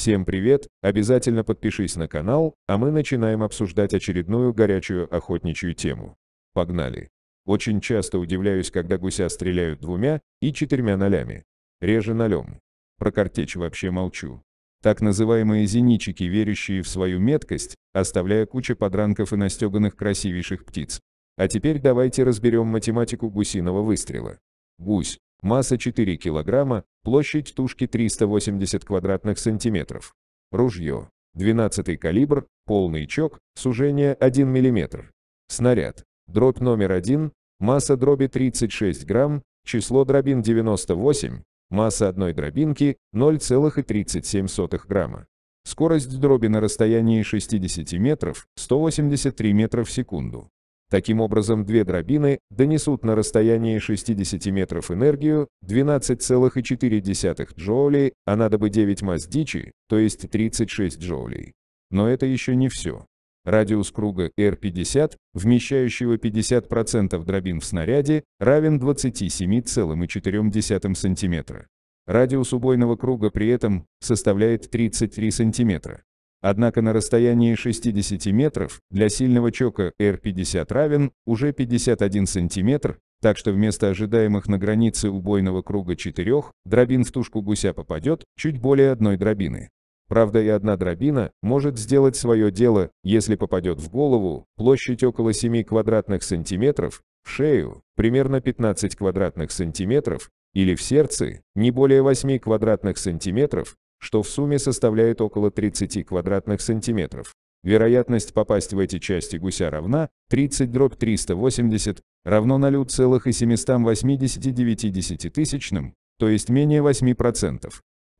Всем привет, обязательно подпишись на канал, а мы начинаем обсуждать очередную горячую охотничью тему. Погнали. Очень часто удивляюсь, когда гуся стреляют двумя и четырьмя нолями. Реже нолем. Про картечь вообще молчу. Так называемые зенитчики, верящие в свою меткость, оставляя кучу подранков и настеганных красивейших птиц. А теперь давайте разберем математику гусиного выстрела. Гусь, масса 4 кг, площадь тушки 380 квадратных сантиметров. Ружье. 12 калибр, полный чок, сужение 1 мм. Снаряд. Дробь номер 1, масса дроби 36 грамм, число дробин 98, масса одной дробинки 0,37 грамма. Скорость дроби на расстоянии 60 метров, 183 метра в секунду. Таким образом, две дробины донесут на расстоянии 60 метров энергию 12,4 джоулей, а надо бы 9 масс дичи, то есть 36 джоулей. Но это еще не все. Радиус круга R50, вмещающего 50% дробин в снаряде, равен 27,4 см. Радиус убойного круга при этом составляет 33 см. Однако на расстоянии 60 метров для сильного чока R50 равен уже 51 сантиметр, так что вместо ожидаемых на границе убойного круга четырех дробин в тушку гуся попадет чуть более одной дробины. Правда и одна дробина может сделать свое дело, если попадет в голову, площадь около 7 квадратных сантиметров, в шею, примерно 15 квадратных сантиметров, или в сердце, не более 8 квадратных сантиметров, что в сумме составляет около 30 квадратных сантиметров. Вероятность попасть в эти части гуся равна 30 дробь 380 равно 0,789 тысячным, то есть менее 8%.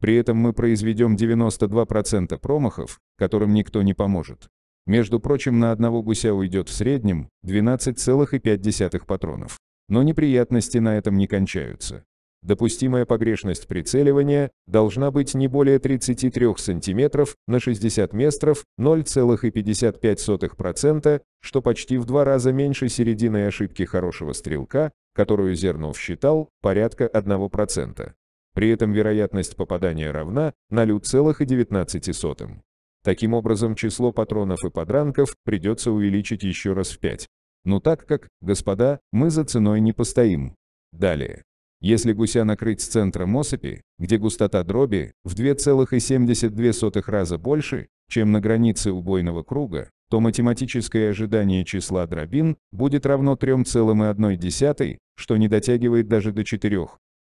При этом мы произведем 92% промахов, которым никто не поможет. Между прочим, на одного гуся уйдет в среднем 12,5 патронов. Но неприятности на этом не кончаются. Допустимая погрешность прицеливания должна быть не более 33 сантиметров на 60 метров 0,55%, что почти в два раза меньше середины ошибки хорошего стрелка, которую Зернов считал, порядка 1%. При этом вероятность попадания равна 0,19. Таким образом, число патронов и подранков придется увеличить еще раз в 5. Но так как, господа, мы за ценой не постоим. Далее. Если гуся накрыть с центром осыпи, где густота дроби в 2,72 раза больше, чем на границе убойного круга, то математическое ожидание числа дробин будет равно 3,1, что не дотягивает даже до 4.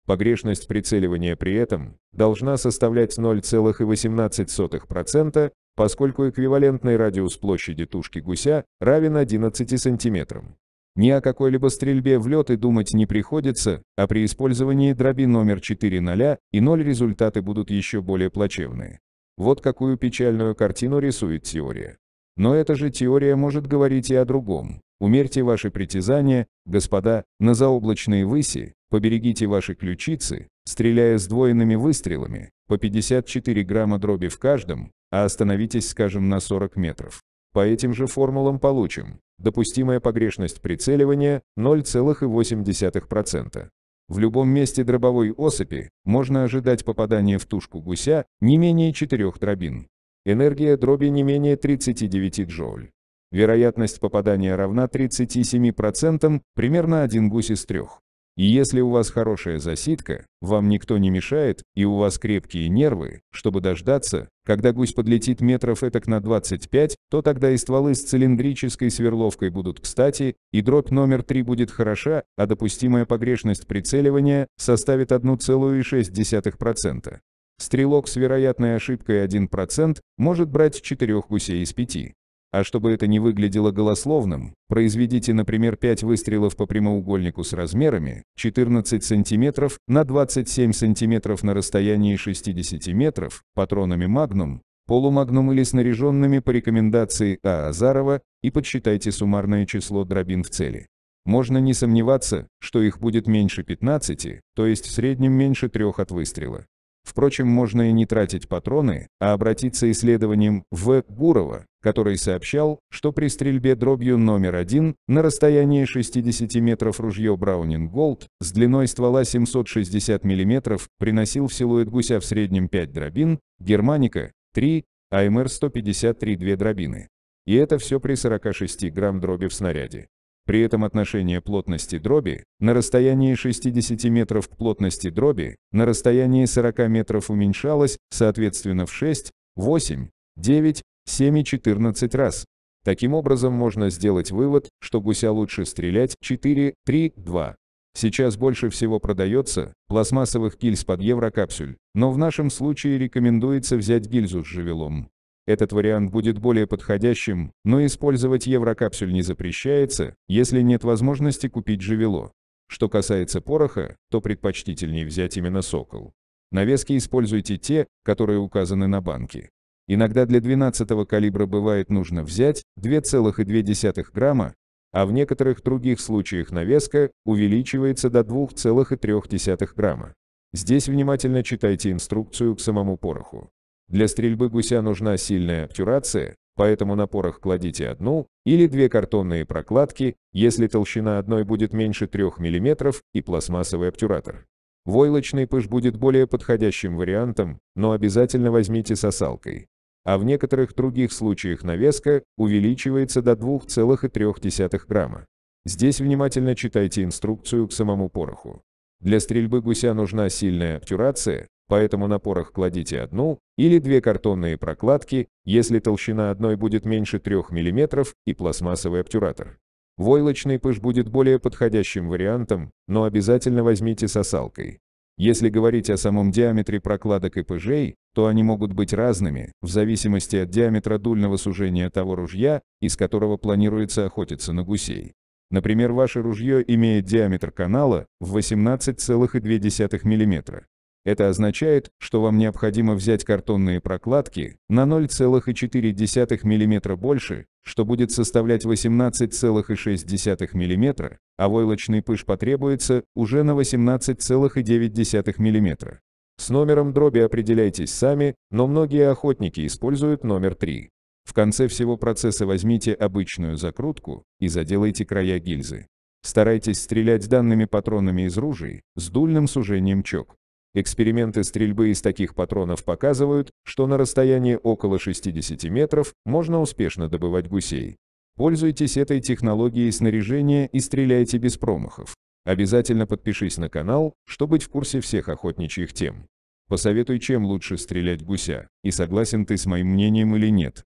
Погрешность прицеливания при этом должна составлять 0,18%, поскольку эквивалентный радиус площади тушки гуся равен 11 сантиметрам. Ни о какой-либо стрельбе в лед и думать не приходится, а при использовании дроби номер 4.0 и 0 результаты будут еще более плачевные. Вот какую печальную картину рисует теория. Но эта же теория может говорить и о другом. Умерьте ваши притязания, господа, на заоблачные выси, поберегите ваши ключицы, стреляя сдвоенными выстрелами, по 54 грамма дроби в каждом, а остановитесь, скажем, на 40 метров. По этим же формулам получим. Допустимая погрешность прицеливания 0,8%. В любом месте дробовой осыпи можно ожидать попадания в тушку гуся не менее 4 дробин. Энергия дроби не менее 39 джоуль. Вероятность попадания равна 37%, примерно один гусь из трех. И если у вас хорошая засидка, вам никто не мешает, и у вас крепкие нервы, чтобы дождаться, когда гусь подлетит метров этак на 25, то тогда и стволы с цилиндрической сверловкой будут кстати, и дробь номер 3 будет хороша, а допустимая погрешность прицеливания составит 1,6%. Стрелок с вероятной ошибкой 1% может брать 4 гусей из 5. А чтобы это не выглядело голословным, произведите, например, 5 выстрелов по прямоугольнику с размерами 14 см на 27 см на расстоянии 60 метров патронами Magnum, «Полумагнум» или снаряженными по рекомендации А. Азарова и подсчитайте суммарное число дробин в цели. Можно не сомневаться, что их будет меньше 15, то есть в среднем меньше 3 от выстрела. Впрочем, можно и не тратить патроны, а обратиться исследованием В. Гурова, который сообщал, что при стрельбе дробью номер один на расстоянии 60 метров ружье Браунинг Голд с длиной ствола 760 мм приносил в силуэт гуся в среднем 5 дробин, Германика – 3, АМР-153 – 2 дробины. И это все при 46 грамм дроби в снаряде. При этом отношение плотности дроби на расстоянии 60 метров к плотности дроби на расстоянии 40 метров уменьшалось, соответственно, в 6, 8, 9, 7 и 14 раз. Таким образом, можно сделать вывод, что гуся лучше стрелять 4, 3, 2. Сейчас больше всего продается пластмассовых гильз под еврокапсюль, но в нашем случае рекомендуется взять гильзу с живелом. Этот вариант будет более подходящим, но использовать еврокапсюль не запрещается, если нет возможности купить живело. Что касается пороха, то предпочтительнее взять именно сокол. Навески используйте те, которые указаны на банке. Иногда для 12 калибра бывает нужно взять 2,2 грамма, а в некоторых других случаях навеска увеличивается до 2,3 грамма. Здесь внимательно читайте инструкцию к самому пороху. Для стрельбы гуся нужна сильная обтюрация, поэтому на порох кладите одну или две картонные прокладки, если толщина одной будет меньше 3 мм и пластмассовый обтюратор. Войлочный пыш будет более подходящим вариантом, но обязательно возьмите сосалкой. А в некоторых других случаях навеска увеличивается до 2,3 грамма. Здесь внимательно читайте инструкцию к самому пороху. Для стрельбы гуся нужна сильная обтюрация, поэтому на порох кладите одну или две картонные прокладки, если толщина одной будет меньше 3 мм, и пластмассовый обтюратор. Войлочный пыш будет более подходящим вариантом, но обязательно возьмите сосалкой. Если говорить о самом диаметре прокладок и пыжей, то они могут быть разными, в зависимости от диаметра дульного сужения того ружья, из которого планируется охотиться на гусей. Например, ваше ружье имеет диаметр канала в 18,2 мм. Это означает, что вам необходимо взять картонные прокладки на 0,4 мм больше, что будет составлять 18,6 мм, а войлочный пыш потребуется уже на 18,9 мм. С номером дроби определяйтесь сами, но многие охотники используют номер 3. В конце всего процесса возьмите обычную закрутку и заделайте края гильзы. Старайтесь стрелять данными патронами из ружей с дульным сужением чок. Эксперименты стрельбы из таких патронов показывают, что на расстоянии около 60 метров можно успешно добывать гусей. Пользуйтесь этой технологией снаряжения и стреляйте без промахов. Обязательно подпишись на канал, чтобы быть в курсе всех охотничьих тем. Посоветуй, чем лучше стрелять гуся, и согласен ты с моим мнением или нет.